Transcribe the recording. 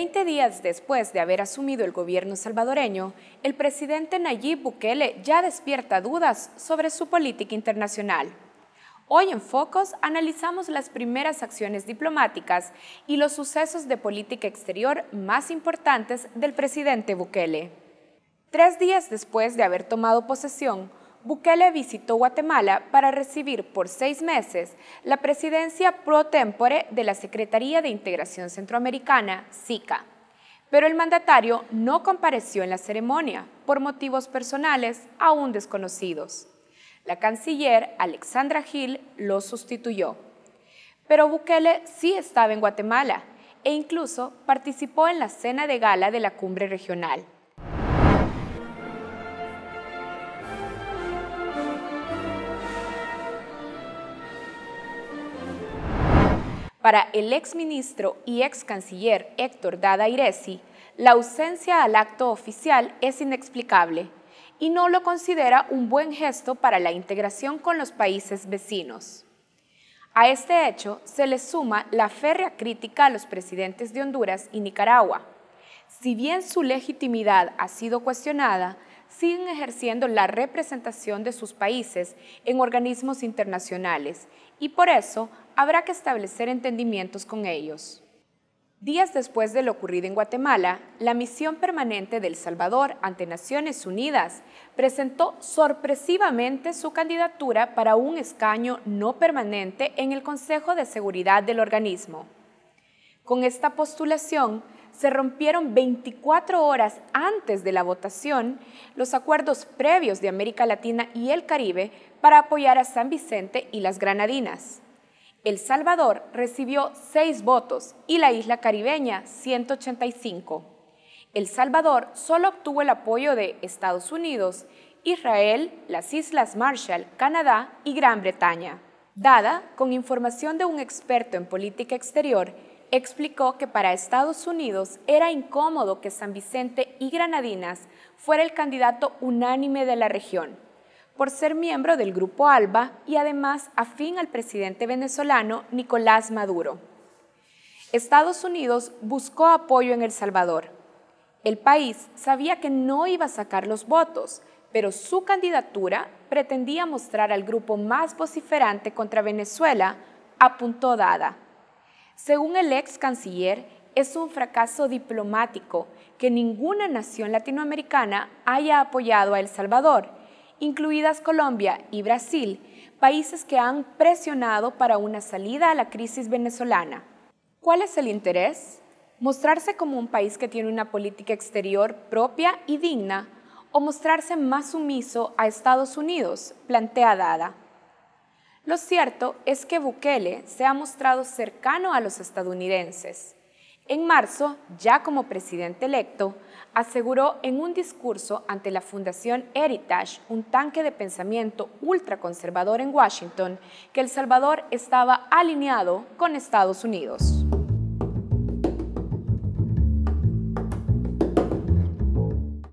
Veinte días después de haber asumido el gobierno salvadoreño, el presidente Nayib Bukele ya despierta dudas sobre su política internacional. Hoy en Focos analizamos las primeras acciones diplomáticas y los sucesos de política exterior más importantes del presidente Bukele. Tres días después de haber tomado posesión, Bukele visitó Guatemala para recibir por seis meses la presidencia pro tempore de la Secretaría de Integración Centroamericana, SICA. Pero el mandatario no compareció en la ceremonia por motivos personales aún desconocidos. La canciller Alexandra Gil lo sustituyó. Pero Bukele sí estaba en Guatemala e incluso participó en la cena de gala de la cumbre regional. Para el exministro y ex canciller Héctor Dada la ausencia al acto oficial es inexplicable y no lo considera un buen gesto para la integración con los países vecinos. A este hecho se le suma la férrea crítica a los presidentes de Honduras y Nicaragua. Si bien su legitimidad ha sido cuestionada, siguen ejerciendo la representación de sus países en organismos internacionales y por eso habrá que establecer entendimientos con ellos. Días después de lo ocurrido en Guatemala, la misión permanente del Salvador ante Naciones Unidas presentó sorpresivamente su candidatura para un escaño no permanente en el Consejo de Seguridad del organismo. Con esta postulación, se rompieron 24 horas antes de la votación los acuerdos previos de América Latina y el Caribe para apoyar a San Vicente y las Granadinas. El Salvador recibió 6 votos y la isla caribeña 185. El Salvador solo obtuvo el apoyo de Estados Unidos, Israel, las Islas Marshall, Canadá y Gran Bretaña. Dada, con información de un experto en política exterior, explicó que para Estados Unidos era incómodo que San Vicente y Granadinas fuera el candidato unánime de la región, por ser miembro del Grupo ALBA y además afín al presidente venezolano Nicolás Maduro. Estados Unidos buscó apoyo en El Salvador. El país sabía que no iba a sacar los votos, pero su candidatura pretendía mostrar al grupo más vociferante contra Venezuela, apuntó Dada. Según el ex canciller, es un fracaso diplomático que ninguna nación latinoamericana haya apoyado a El Salvador, incluidas Colombia y Brasil, países que han presionado para una salida a la crisis venezolana. ¿Cuál es el interés? ¿Mostrarse como un país que tiene una política exterior propia y digna o mostrarse más sumiso a Estados Unidos? Plantea Dada. Lo cierto es que Bukele se ha mostrado cercano a los estadounidenses. En marzo, ya como presidente electo, aseguró en un discurso ante la Fundación Heritage, un tanque de pensamiento ultraconservador en Washington, que El Salvador estaba alineado con Estados Unidos.